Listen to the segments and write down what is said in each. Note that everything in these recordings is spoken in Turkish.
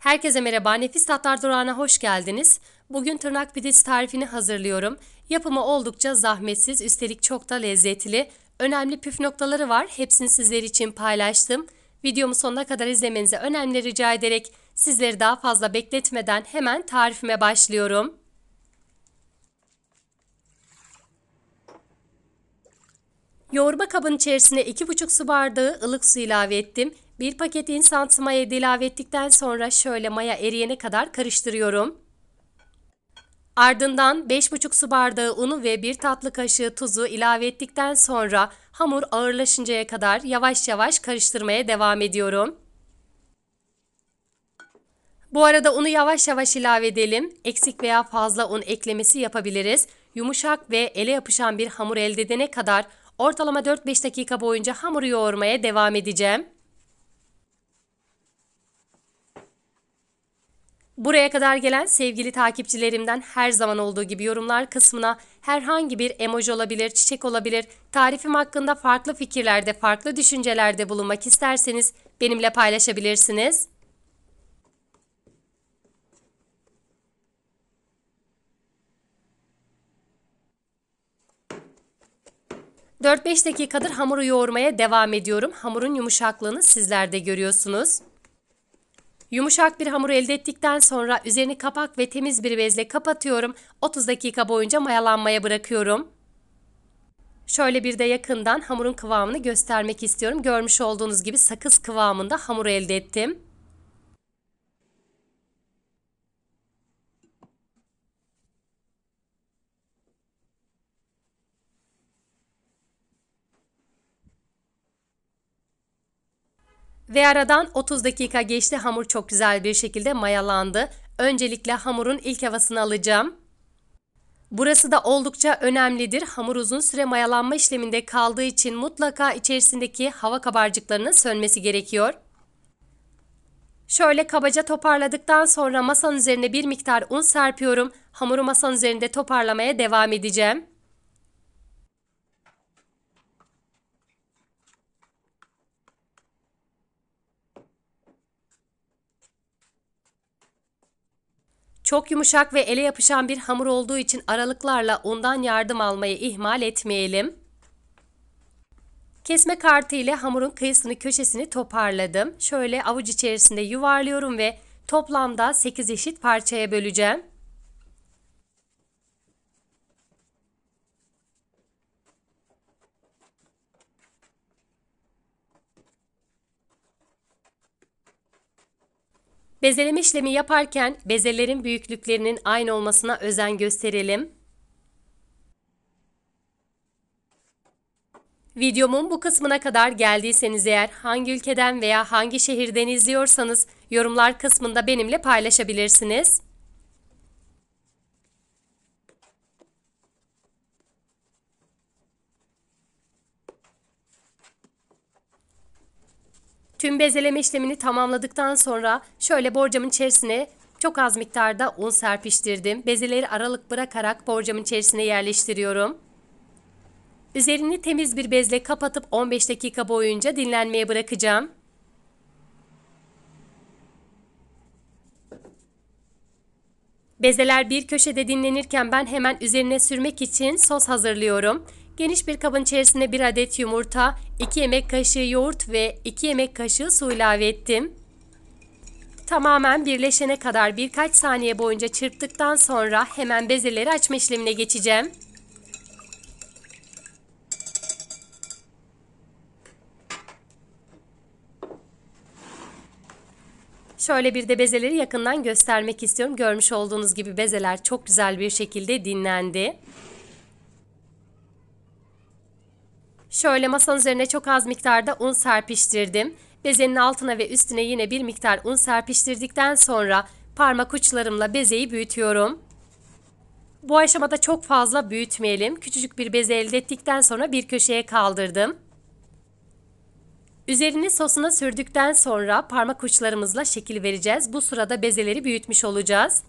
Herkese merhaba, Nefis Tatlar Durağı'na hoş geldiniz. Bugün tırnak pidesi tarifini hazırlıyorum. Yapımı oldukça zahmetsiz, üstelik çok da lezzetli. Önemli püf noktaları var, hepsini sizler için paylaştım. Videomu sonuna kadar izlemenizi önemli rica ederek sizleri daha fazla bekletmeden hemen tarifime başlıyorum. Yoğurma kabın içerisine 2,5 su bardağı ılık su ilave ettim. Bir paket instant maya ilave ettikten sonra şöyle maya eriyene kadar karıştırıyorum. Ardından 5,5 su bardağı unu ve 1 tatlı kaşığı tuzu ilave ettikten sonra hamur ağırlaşıncaya kadar yavaş yavaş karıştırmaya devam ediyorum. Bu arada unu yavaş yavaş ilave edelim. Eksik veya fazla un eklemesi yapabiliriz. Yumuşak ve ele yapışan bir hamur elde edene kadar ortalama 4-5 dakika boyunca hamuru yoğurmaya devam edeceğim. Buraya kadar gelen sevgili takipçilerimden her zaman olduğu gibi yorumlar kısmına herhangi bir emoji olabilir, çiçek olabilir, tarifim hakkında farklı fikirlerde, farklı düşüncelerde bulunmak isterseniz benimle paylaşabilirsiniz. ...4-5 dakikadır hamuru yoğurmaya devam ediyorum. Hamurun yumuşaklığını sizler de görüyorsunuz. Yumuşak bir hamur elde ettikten sonra üzerini kapak ve temiz bir bezle kapatıyorum. 30 dakika boyunca mayalanmaya bırakıyorum. Şöyle bir de yakından hamurun kıvamını göstermek istiyorum. Görmüş olduğunuz gibi sakız kıvamında hamur elde ettim. Ve aradan 30 dakika geçti hamur çok güzel bir şekilde mayalandı. Öncelikle hamurun ilk havasını alacağım. Burası da oldukça önemlidir. Hamur uzun süre mayalanma işleminde kaldığı için mutlaka içerisindeki hava kabarcıklarının sönmesi gerekiyor. Şöyle kabaca toparladıktan sonra masanın üzerine bir miktar un serpiyorum. Hamuru masanın üzerinde toparlamaya devam edeceğim. Çok yumuşak ve ele yapışan bir hamur olduğu için aralıklarla ondan yardım almayı ihmal etmeyelim. Kesme kartı ile hamurun kıyısını köşesini toparladım. Şöyle avuç içerisinde yuvarlıyorum ve toplamda 8 eşit parçaya böleceğim. Bezeleme işlemi yaparken bezelerin büyüklüklerinin aynı olmasına özen gösterelim. Videomun bu kısmına kadar geldiyseniz eğer hangi ülkeden veya hangi şehirden izliyorsanız yorumlar kısmında benimle paylaşabilirsiniz. Tüm bezeleme işlemini tamamladıktan sonra şöyle borcamın içerisine çok az miktarda un serpiştirdim. Bezeleri aralık bırakarak borcamın içerisine yerleştiriyorum. Üzerini temiz bir bezle kapatıp 15 dakika boyunca dinlenmeye bırakacağım. Bezeler bir köşede dinlenirken ben hemen üzerine sürmek için sos hazırlıyorum. Geniş bir kabın içerisine 1 adet yumurta, 2 yemek kaşığı yoğurt ve 2 yemek kaşığı su ilave ettim. Tamamen birleşene kadar birkaç saniye boyunca çırptıktan sonra hemen bezeleri açma işlemine geçeceğim. Şöyle bir de bezeleri yakından göstermek istiyorum. Görmüş olduğunuz gibi bezeler çok güzel bir şekilde dinlendi. Şöyle masanın üzerine çok az miktarda un serpiştirdim. Bezenin altına ve üstüne yine bir miktar un serpiştirdikten sonra parmak uçlarımla bezeyi büyütüyorum. Bu aşamada çok fazla büyütmeyelim. Küçücük bir beze elde ettikten sonra bir köşeye kaldırdım. Üzerini sosuna sürdükten sonra parmak uçlarımızla şekil vereceğiz. Bu sırada bezeleri büyütmüş olacağız.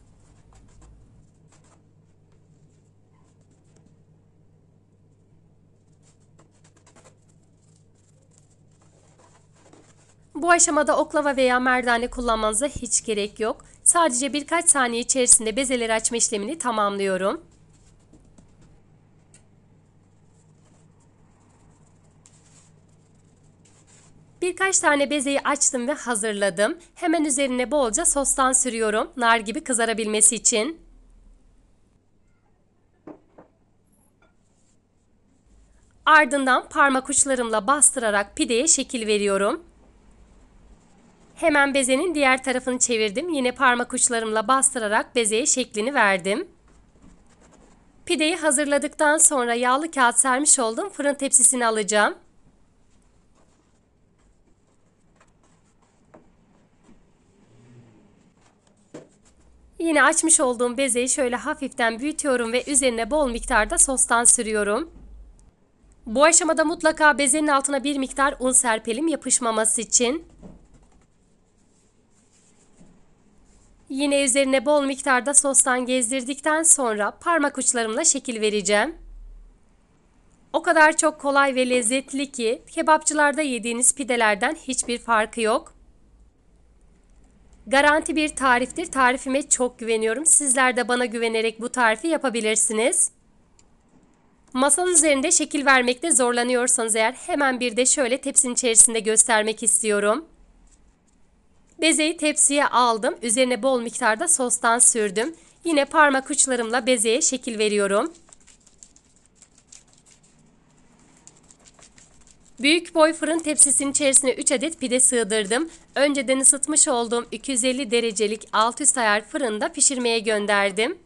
Bu aşamada oklava veya merdane kullanmanıza hiç gerek yok. Sadece birkaç saniye içerisinde bezeleri açma işlemini tamamlıyorum. Birkaç tane bezeyi açtım ve hazırladım. Hemen üzerine bolca sostan sürüyorum. Nar gibi kızarabilmesi için. Ardından parmak uçlarımla bastırarak pideye şekil veriyorum. Hemen bezenin diğer tarafını çevirdim. Yine parmak uçlarımla bastırarak bezeye şeklini verdim. Pideyi hazırladıktan sonra yağlı kağıt sermiş olduğum fırın tepsisini alacağım. Yine açmış olduğum bezeyi şöyle hafiften büyütüyorum ve üzerine bol miktarda sostan sürüyorum. Bu aşamada mutlaka bezenin altına bir miktar un serpelim yapışmaması için. Yine üzerine bol miktarda sostan gezdirdikten sonra parmak uçlarımla şekil vereceğim. O kadar çok kolay ve lezzetli ki kebapçılarda yediğiniz pidelerden hiçbir farkı yok. Garanti bir tariftir. Tarifime çok güveniyorum. Sizler de bana güvenerek bu tarifi yapabilirsiniz. Masanın üzerinde şekil vermekte zorlanıyorsanız eğer hemen bir de şöyle tepsinin içerisinde göstermek istiyorum. Bezeyi tepsiye aldım. Üzerine bol miktarda sostan sürdüm. Yine parmak uçlarımla bezeye şekil veriyorum. Büyük boy fırın tepsisinin içerisine 3 adet pide sığdırdım. Önceden ısıtmış olduğum 250 derecelik alt üst ayar fırında pişirmeye gönderdim.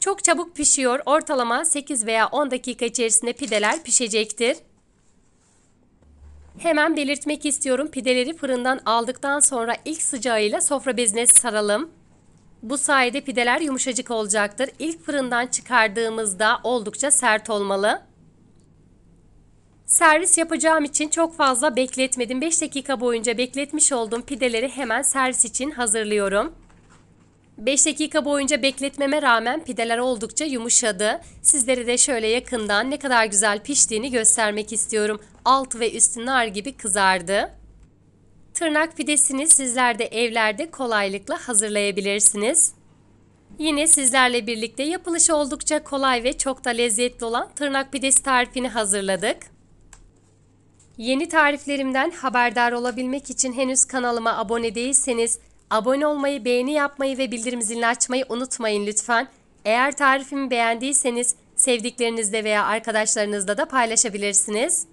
Çok çabuk pişiyor. Ortalama 8 veya 10 dakika içerisinde pideler pişecektir. Hemen belirtmek istiyorum pideleri fırından aldıktan sonra ilk sıcağıyla sofra bezine saralım. Bu sayede pideler yumuşacık olacaktır. İlk fırından çıkardığımızda oldukça sert olmalı. Servis yapacağım için çok fazla bekletmedim. 5 dakika boyunca bekletmiş olduğum pideleri hemen servis için hazırlıyorum. 5 dakika boyunca bekletmeme rağmen pideler oldukça yumuşadı. Sizlere de şöyle yakından ne kadar güzel piştiğini göstermek istiyorum. Alt ve üstü nar gibi kızardı. Tırnak pidesini sizler de evlerde kolaylıkla hazırlayabilirsiniz. Yine sizlerle birlikte yapılışı oldukça kolay ve çok da lezzetli olan tırnak pidesi tarifini hazırladık. Yeni tariflerimden haberdar olabilmek için henüz kanalıma abone değilseniz Abone olmayı, beğeni yapmayı ve bildirim zilini açmayı unutmayın lütfen. Eğer tarifimi beğendiyseniz sevdiklerinizle veya arkadaşlarınızla da paylaşabilirsiniz.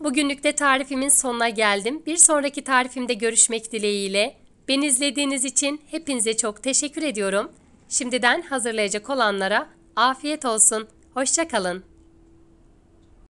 Bugünlük de tarifimin sonuna geldim. Bir sonraki tarifimde görüşmek dileğiyle. Beni izlediğiniz için hepinize çok teşekkür ediyorum. Şimdiden hazırlayacak olanlara afiyet olsun. Hoşçakalın.